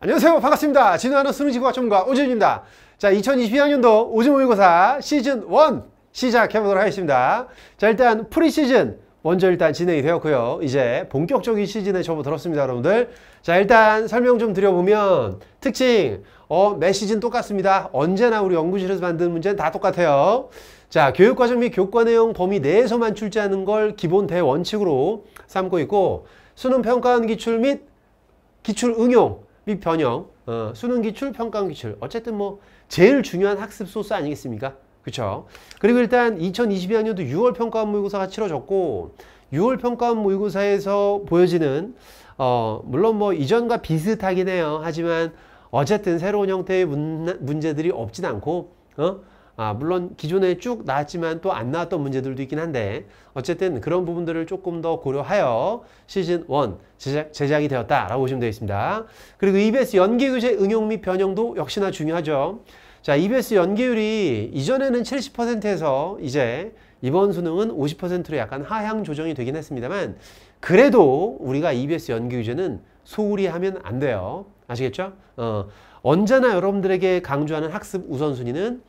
안녕하세요 반갑습니다 진화하는 수능지구과 전문가 오지훈입니다 자 2022학년도 오지 모의고사 시즌 1 시작해 보도록 하겠습니다 자 일단 프리시즌 먼저 일단 진행이 되었고요 이제 본격적인 시즌에 접어들었습니다 여러분들 자 일단 설명 좀 드려보면 특징 어, 매 시즌 똑같습니다 언제나 우리 연구실에서 만든 문제는 다 똑같아요 자 교육과정 및 교과 내용 범위 내에서만 출제하는 걸 기본 대원칙으로 삼고 있고 수능 평가원 기출 및 기출 응용 및 변형, 어, 수능 기출, 평가원 기출. 어쨌든 뭐 제일 중요한 학습 소스 아니겠습니까? 그렇죠. 그리고 일단 2022학년도 6월 평가원 모의고사가 치러졌고 6월 평가원 모의고사에서 보여지는 어, 물론 뭐 이전과 비슷하긴 해요. 하지만 어쨌든 새로운 형태의 문, 문제들이 없진 않고 어? 아, 물론 기존에 쭉 나왔지만 또 안 나왔던 문제들도 있긴 한데 어쨌든 그런 부분들을 조금 더 고려하여 시즌 1 제작, 제작이 되었다라고 보시면 되겠습니다. 그리고 EBS 연계교재 응용 및 변형도 역시나 중요하죠. 자, EBS 연계율이 이전에는 70%에서 이제 이번 수능은 50%로 약간 하향 조정이 되긴 했습니다만 그래도 우리가 EBS 연계유제는 소홀히 하면 안 돼요. 아시겠죠? 어, 언제나 여러분들에게 강조하는 학습 우선순위는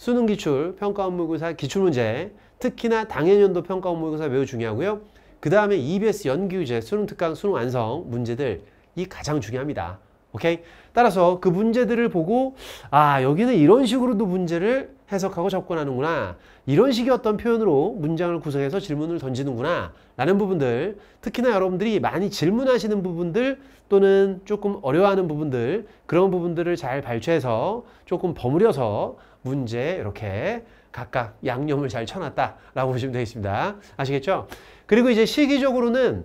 수능 기출, 평가원모의고사 기출문제, 특히나 당해년도 평가원모의고사 매우 중요하고요. 그 다음에 EBS 연규제, 수능 특강, 수능 완성 문제들이 가장 중요합니다. 오케이? 따라서 그 문제들을 보고 아 여기는 이런 식으로도 문제를 해석하고 접근하는구나 이런 식의 어떤 표현으로 문장을 구성해서 질문을 던지는구나 라는 부분들 특히나 여러분들이 많이 질문하시는 부분들 또는 조금 어려워하는 부분들 그런 부분들을 잘 발췌해서 조금 버무려서 문제 이렇게 각각 양념을 잘 쳐놨다라고 보시면 되겠습니다. 아시겠죠? 그리고 이제 시기적으로는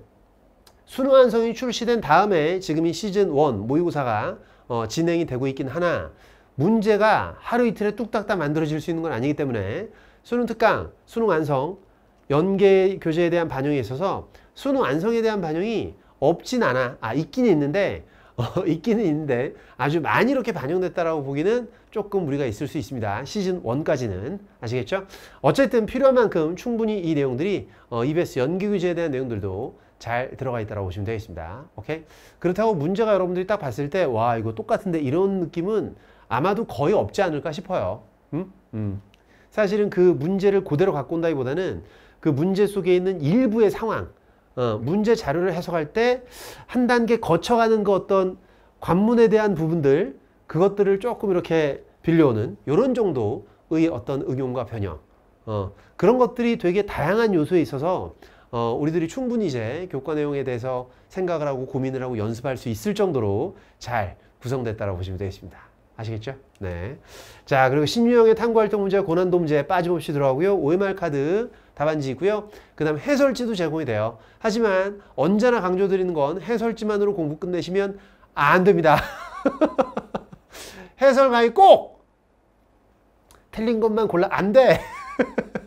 순환성이 출시된 다음에 지금 이 시즌 1 모의고사가 어, 진행이 되고 있긴 하나 문제가 하루 이틀에 뚝딱 다 만들어질 수 있는 건 아니기 때문에 수능 특강, 수능 안성, 연계 교재에 대한 반영에 있어서 수능 안성에 대한 반영이 없진 않아. 아, 있긴 있는데 어, 있기는 있는데 아주 많이 이렇게 반영됐다라고 보기는 조금 우리가 있을 수 있습니다. 시즌 1까지는 아시겠죠? 어쨌든 필요한 만큼 충분히 이 내용들이 어, EBS 연기 규제에 대한 내용들도 잘 들어가 있다라고 보시면 되겠습니다. 오케이? 그렇다고 문제가 여러분들이 딱 봤을 때 와 이거 똑같은데 이런 느낌은 아마도 거의 없지 않을까 싶어요. 음? 음. 사실은 그 문제를 그대로 갖고 온다기보다는 그 문제 속에 있는 일부의 상황 어, 문제 자료를 해석할 때 한 단계 거쳐가는 그 어떤 관문에 대한 부분들 그것들을 조금 이렇게 빌려오는 이런 정도의 어떤 응용과 변형 어, 그런 것들이 되게 다양한 요소에 있어서 어, 우리들이 충분히 이제 교과 내용에 대해서 생각을 하고 고민을 하고 연습할 수 있을 정도로 잘 구성됐다고 보시면 되겠습니다. 아시겠죠? 네. 자, 그리고 16형의 탐구활동 문제, 고난도 문제 빠짐없이 들어가고요. OMR 카드 답안지고요. 있그 다음 해설지도 제공이 돼요. 하지만 언제나 강조드리는 건 해설지만으로 공부 끝내시면 안 됩니다. 해설 강의 꼭! 틀린 것만 골라 안 돼!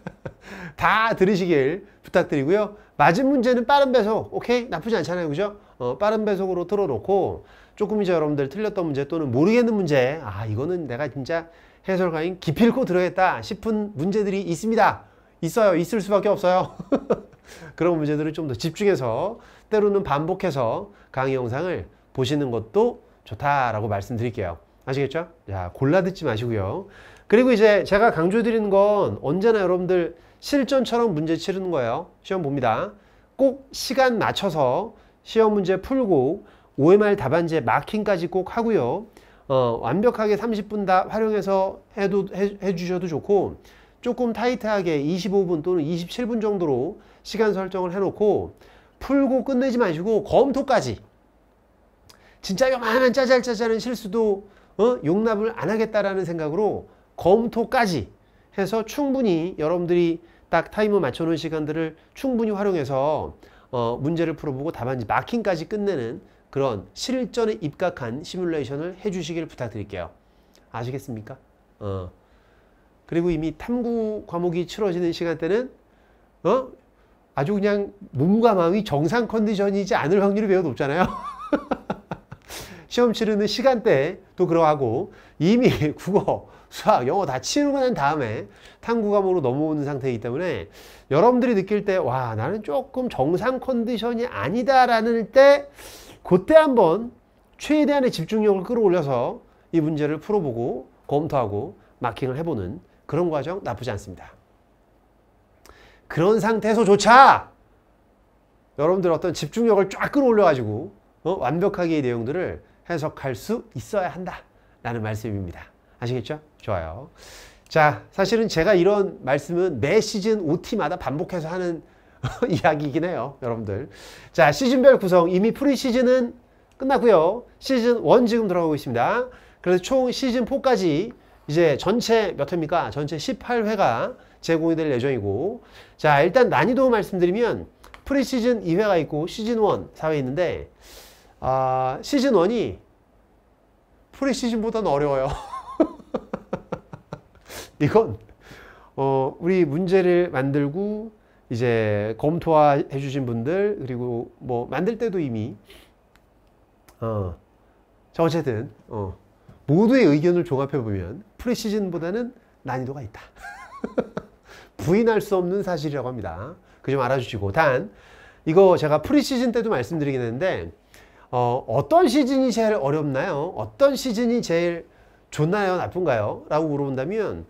다 들으시길 부탁드리고요. 맞은 문제는 빠른 배속, 오케이? 나쁘지 않잖아요, 그죠? 어, 빠른 배속으로 틀어놓고 조금 이제 여러분들 틀렸던 문제 또는 모르겠는 문제 아 이거는 내가 진짜 해설가인 기필코 들어야겠다 싶은 문제들이 있습니다. 있어요. 있을 수밖에 없어요. 그런 문제들을 좀 더 집중해서 때로는 반복해서 강의 영상을 보시는 것도 좋다라고 말씀드릴게요. 아시겠죠? 야, 골라 듣지 마시고요. 그리고 이제 제가 강조드리는 건 언제나 여러분들 실전처럼 문제 치르는 거예요. 시험 봅니다. 꼭 시간 맞춰서 시험 문제 풀고 OMR 답안지에 마킹까지 꼭 하고요. 어, 완벽하게 30분 다 활용해서 해도, 해, 해주셔도 좋고 조금 타이트하게 25분 또는 27분 정도로 시간 설정을 해놓고 풀고 끝내지 마시고 검토까지 진짜 요만한 짜잘짜잘한 실수도 어? 용납을 안 하겠다라는 생각으로 검토까지 해서 충분히 여러분들이 딱 타이머 맞춰놓은 시간들을 충분히 활용해서 어, 문제를 풀어보고 답안지 마킹까지 끝내는 그런 실전에 입각한 시뮬레이션을 해주시길 부탁드릴게요. 아시겠습니까? 어. 그리고 이미 탐구 과목이 치러지는 시간대는 어? 아주 그냥 몸과 마음이 정상 컨디션이지 않을 확률이 매우 높잖아요. 시험 치르는 시간대도 그러하고 이미 국어, 수학, 영어 다 치르고 난 다음에 탐구 과목으로 넘어오는 상태이기 때문에 여러분들이 느낄 때 와 나는 조금 정상 컨디션이 아니다라는 때 그때 한 번 최대한의 집중력을 끌어올려서 이 문제를 풀어보고 검토하고 마킹을 해보는 그런 과정 나쁘지 않습니다. 그런 상태에서조차 여러분들 어떤 집중력을 쫙 끌어올려가지고 어? 완벽하게 이 내용들을 해석할 수 있어야 한다 라는 말씀입니다. 아시겠죠? 좋아요. 자 사실은 제가 이런 말씀은 매 시즌 OT마다 반복해서 하는 이야기이긴 해요. 여러분들. 자, 시즌별 구성. 이미 프리시즌은 끝났고요. 시즌 1 지금 들어가고 있습니다. 그래서 총 시즌 4까지 이제 전체 몇 회입니까? 전체 18회가 제공이 될 예정이고 자, 일단 난이도 말씀드리면 프리시즌 2회가 있고 시즌 1 4회 있는데 아, 시즌 1이 프리시즌보다는 어려워요. 이건 어, 우리 문제를 만들고 이제 검토해 주신 분들 그리고 뭐 만들 때도 이미 어, 자 어쨌든 어, 모두의 의견을 종합해 보면 프리시즌보다는 난이도가 있다 부인할 수 없는 사실이라고 합니다 그 좀 알아주시고 단 이거 제가 프리시즌 때도 말씀드리긴 했는데 어, 어떤 시즌이 제일 어렵나요? 어떤 시즌이 제일 좋나요? 나쁜가요? 라고 물어본다면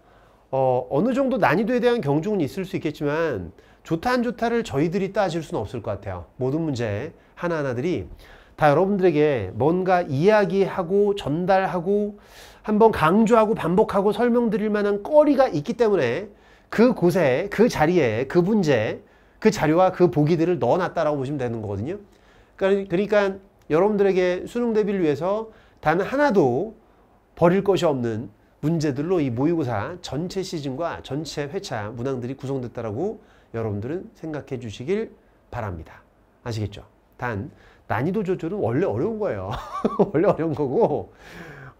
어, 어느 정도 난이도에 대한 경중은 있을 수 있겠지만 좋다 안 좋다를 저희들이 따질 수는 없을 것 같아요. 모든 문제 하나하나들이 다 여러분들에게 뭔가 이야기하고 전달하고 한번 강조하고 반복하고 설명드릴 만한 거리가 있기 때문에 그 곳에 그 자리에 그 문제 그 자료와 그 보기들을 넣어놨다라고 보시면 되는 거거든요. 그러니까, 그러니까 여러분들에게 수능 대비를 위해서 단 하나도 버릴 것이 없는 문제들로 이 모의고사 전체 시즌과 전체 회차 문항들이 구성됐다라고 여러분들은 생각해 주시길 바랍니다. 아시겠죠? 단 난이도 조절은 원래 어려운 거예요. 원래 어려운 거고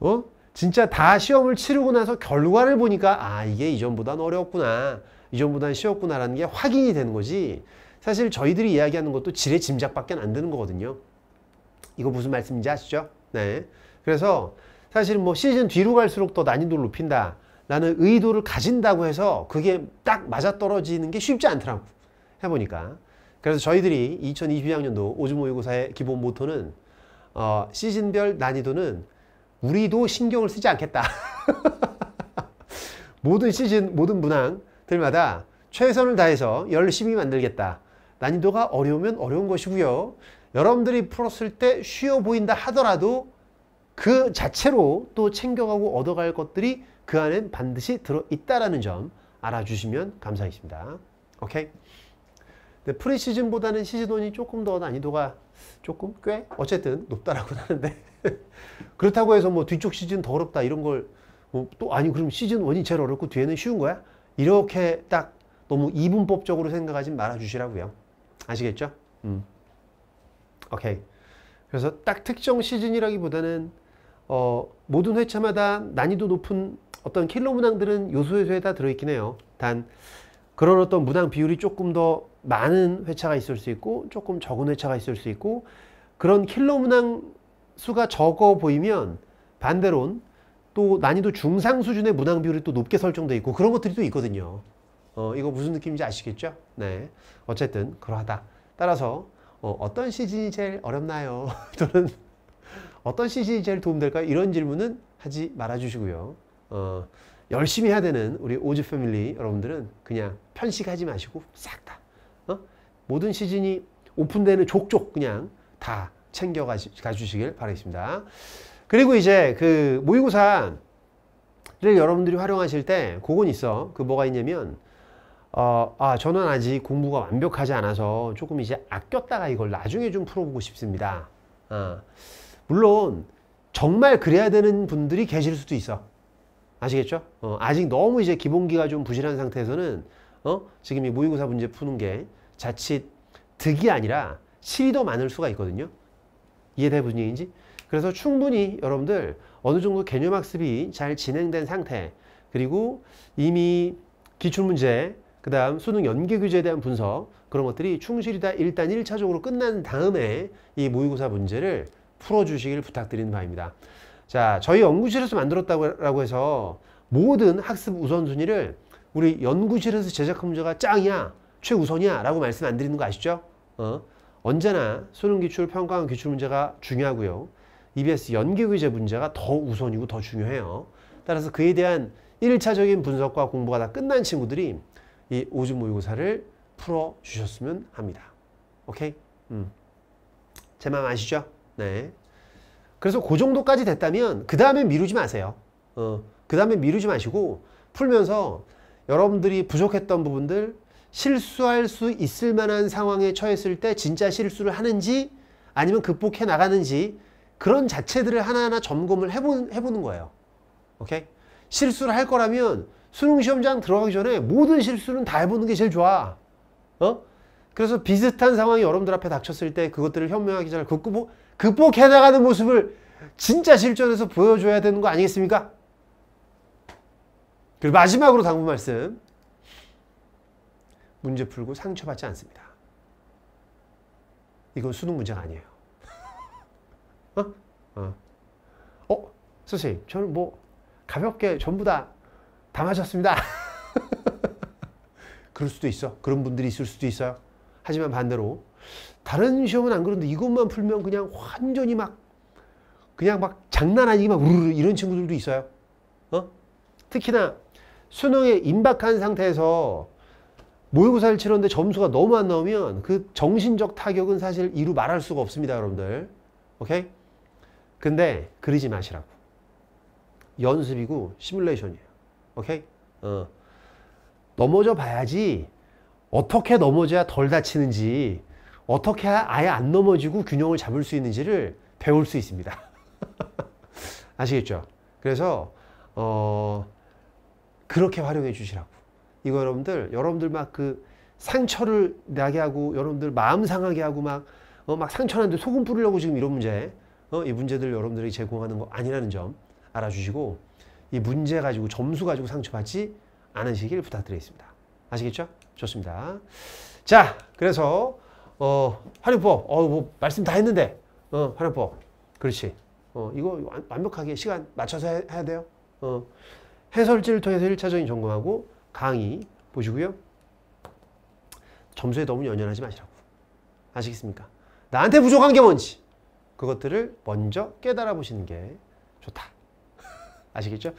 어? 진짜 다 시험을 치르고 나서 결과를 보니까 아 이게 이전보단 어렵구나 이전보단 쉬웠구나라는 게 확인이 되는 거지 사실 저희들이 이야기하는 것도 지레 짐작밖에 안 되는 거거든요. 이거 무슨 말씀인지 아시죠? 네. 그래서 사실 뭐 시즌 뒤로 갈수록 더 난이도를 높인다. 라는 의도를 가진다고 해서 그게 딱 맞아떨어지는 게 쉽지 않더라고. 해보니까. 그래서 저희들이 2022학년도 오즈모의고사의 기본 모토는 어, 시즌별 난이도는 우리도 신경을 쓰지 않겠다. 모든 시즌, 모든 문항들마다 최선을 다해서 열심히 만들겠다. 난이도가 어려우면 어려운 것이고요. 여러분들이 풀었을 때 쉬워 보인다 하더라도 그 자체로 또 챙겨가고 얻어갈 것들이 그 안엔 반드시 들어있다라는 점 알아주시면 감사하겠습니다. 오케이? 네, 프리시즌보다는 시즌온이 조금 더 난이도가 조금 꽤 어쨌든 높다라고 하는데 그렇다고 해서 뭐 뒤쪽 시즌 더 어렵다 이런 걸뭐또 아니 그럼 시즌 원이 제일 어렵고 뒤에는 쉬운 거야? 이렇게 딱 너무 이분법적으로 생각하지 말아주시라고요. 아시겠죠? 음. 오케이. 그래서 딱 특정 시즌이라기보다는 어, 모든 회차마다 난이도 높은 어떤 킬러 문항들은 요소에서에다 들어있긴 해요. 단 그런 어떤 문항 비율이 조금 더 많은 회차가 있을 수 있고 조금 적은 회차가 있을 수 있고 그런 킬러 문항 수가 적어 보이면 반대론 또 난이도 중상 수준의 문항 비율이 또 높게 설정돼 있고 그런 것들이 또 있거든요. 어, 이거 무슨 느낌인지 아시겠죠? 네. 어쨌든 그러하다. 따라서 어, 어떤 시즌이 제일 어렵나요? 또는 어떤 시즌이 제일 도움될까요? 이런 질문은 하지 말아주시고요. 어, 열심히 해야 되는 우리 오즈 패밀리 여러분들은 그냥 편식하지 마시고 싹 다. 어? 모든 시즌이 오픈되는 족족 그냥 다 챙겨가주시길 바라겠습니다. 그리고 이제 그 모의고사를 여러분들이 활용하실 때 그건 있어. 그 뭐가 있냐면 어, 아, 저는 아직 공부가 완벽하지 않아서 조금 이제 아꼈다가 이걸 나중에 좀 풀어보고 싶습니다. 어. 물론 정말 그래야 되는 분들이 계실 수도 있어. 아시겠죠? 어, 아직 너무 이제 기본기가 좀 부실한 상태에서는 어? 지금 이 모의고사 문제 푸는 게 자칫 득이 아니라 실이 더 많을 수가 있거든요. 이해돼 분위기인지 그래서 충분히 여러분들 어느 정도 개념 학습이 잘 진행된 상태 그리고 이미 기출문제 그 다음 수능 연계 규제에 대한 분석 그런 것들이 충실히 다 일단 1차적으로 끝난 다음에 이 모의고사 문제를 풀어주시길 부탁드리는 바입니다. 자, 저희 연구실에서 만들었다고 해서 모든 학습 우선순위를 우리 연구실에서 제작한 문제가 짱이야, 최우선이야 라고 말씀 안 드리는 거 아시죠? 어? 언제나 수능 기출, 평가원 기출 문제가 중요하고요. EBS 연계교재 문제가 더 우선이고 더 중요해요. 따라서 그에 대한 1차적인 분석과 공부가 다 끝난 친구들이 이 오즈 모의고사를 풀어주셨으면 합니다. 오케이? 음. 제 마음 아시죠? 네. 그래서 그 정도까지 됐다면 그 다음에 미루지 마세요. 어, 그 다음에 미루지 마시고 풀면서 여러분들이 부족했던 부분들 실수할 수 있을 만한 상황에 처했을 때 진짜 실수를 하는지 아니면 극복해 나가는지 그런 자체들을 하나하나 점검을 해보 해보는 거예요. 오케이? 실수를 할 거라면 수능 시험장 들어가기 전에 모든 실수는 다 해보는 게 제일 좋아. 어? 그래서 비슷한 상황이 여러분들 앞에 닥쳤을 때 그것들을 현명하게 잘 극복, 극복해 나가는 모습을 진짜 실전에서 보여줘야 되는 거 아니겠습니까? 그리고 마지막으로 당부 말씀. 문제 풀고 상처받지 않습니다. 이건 수능 문제가 아니에요. 어? 어. 어? 선생님, 저는 뭐 가볍게 전부 다 담아졌습니다. 그럴 수도 있어. 그런 분들이 있을 수도 있어요. 하지만 반대로 다른 시험은 안 그런데 이것만 풀면 그냥 완전히 막 그냥 막 장난 아니게 막 우르르 이런 친구들도 있어요. 어? 특히나 수능에 임박한 상태에서 모의고사를 치렀는데 점수가 너무 안 나오면 그 정신적 타격은 사실 이루 말할 수가 없습니다, 여러분들. 오케이? 근데 그러지 마시라고. 연습이고 시뮬레이션이에요. 오케이? 어. 넘어져 봐야지 어떻게 넘어져야 덜 다치는지 어떻게 아예 안 넘어지고 균형을 잡을 수 있는지를 배울 수 있습니다. 아시겠죠? 그래서 어 그렇게 활용해 주시라고. 이거 여러분들 여러분들 막 그 상처를 나게 하고 여러분들 마음 상하게 하고 막막 어막 상처나는데 소금 뿌리려고 지금 이런 문제 어이 문제들 여러분들이 제공하는 거 아니라는 점 알아주시고 이 문제 가지고 점수 가지고 상처받지 않으시길 부탁드리겠습니다. 아시겠죠? 좋습니다. 자, 그래서 어, 활용법. 어, 뭐 말씀 다 했는데. 어, 활용법. 그렇지. 어, 이거 완, 완벽하게 시간 맞춰서 해, 야 돼요. 어, 해설지를 통해서 1차적인 점검하고 강의 보시고요. 점수에 너무 연연하지 마시라고. 아시겠습니까? 나한테 부족한 게 뭔지 그것들을 먼저 깨달아 보시는 게 좋다. 아시겠죠?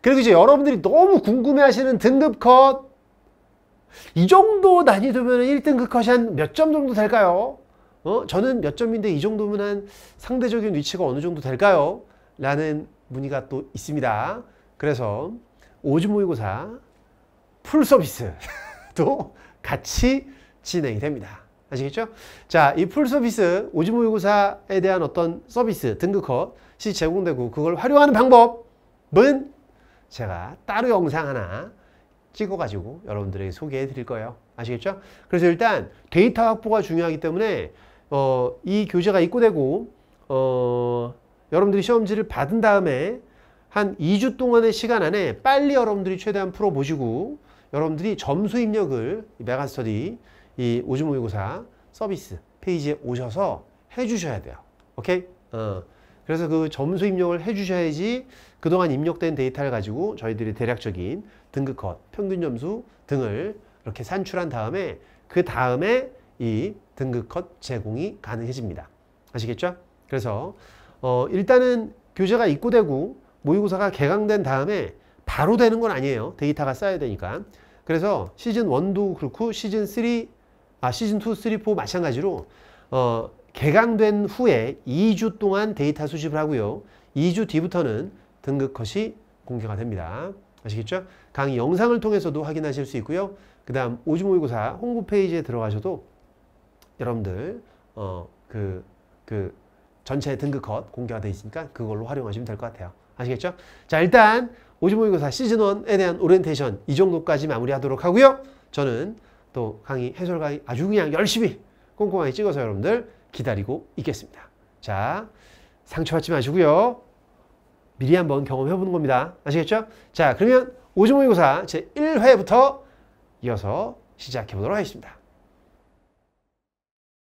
그리고 이제 여러분들이 너무 궁금해하시는 등급 컷이 정도 난이도면 1등급 컷이 한 몇 점 정도 될까요? 어? 저는 몇 점인데 이 정도면 한 상대적인 위치가 어느 정도 될까요? 라는 문의가 또 있습니다. 그래서 오즈 모의고사 풀 서비스도 같이 진행이 됩니다. 아시겠죠? 자, 이 풀 서비스, 오즈 모의고사에 대한 어떤 서비스, 등급컷이 제공되고 그걸 활용하는 방법은 제가 따로 영상 하나 찍어가지고 여러분들에게 소개해 드릴 거예요. 아시겠죠? 그래서 일단 데이터 확보가 중요하기 때문에 어, 이 교재가 입고되고 어, 여러분들이 시험지를 받은 다음에 한 2주 동안의 시간 안에 빨리 여러분들이 최대한 풀어보시고 여러분들이 점수 입력을 메가스터디 이 오즈 모의고사 서비스 페이지에 오셔서 해주셔야 돼요. 오케이? 어. 그래서 그 점수 입력을 해주셔야지 그동안 입력된 데이터를 가지고 저희들이 대략적인 등급컷, 평균 점수 등을 이렇게 산출한 다음에 그 다음에 이 등급컷 제공이 가능해집니다. 아시겠죠? 그래서 어 일단은 교재가 입고되고 모의고사가 개강된 다음에 바로 되는 건 아니에요. 데이터가 쌓여야 되니까. 그래서 시즌 1도 그렇고 시즌 3, 아 시즌 2, 3, 4 마찬가지로 어 개강된 후에 2주 동안 데이터 수집을 하고요. 2주 뒤부터는 등급컷이 공개가 됩니다. 아시겠죠? 강의 영상을 통해서도 확인하실 수 있고요. 그 다음 오지모의고사 홍보페이지에 들어가셔도 여러분들 어, 그, 그 전체 등급 컷 공개가 되어 있으니까 그걸로 활용하시면 될 것 같아요. 아시겠죠? 자 일단 오지모의고사 시즌1에 대한 오리엔테이션 이 정도까지 마무리하도록 하고요. 저는 또 강의 해설 강의 아주 그냥 열심히 꼼꼼하게 찍어서 여러분들 기다리고 있겠습니다. 자 상처받지 마시고요. 미리 한번 경험해 보는 겁니다. 아시겠죠? 자 그러면 오지모의고사 제1회부터 이어서 시작해 보도록 하겠습니다.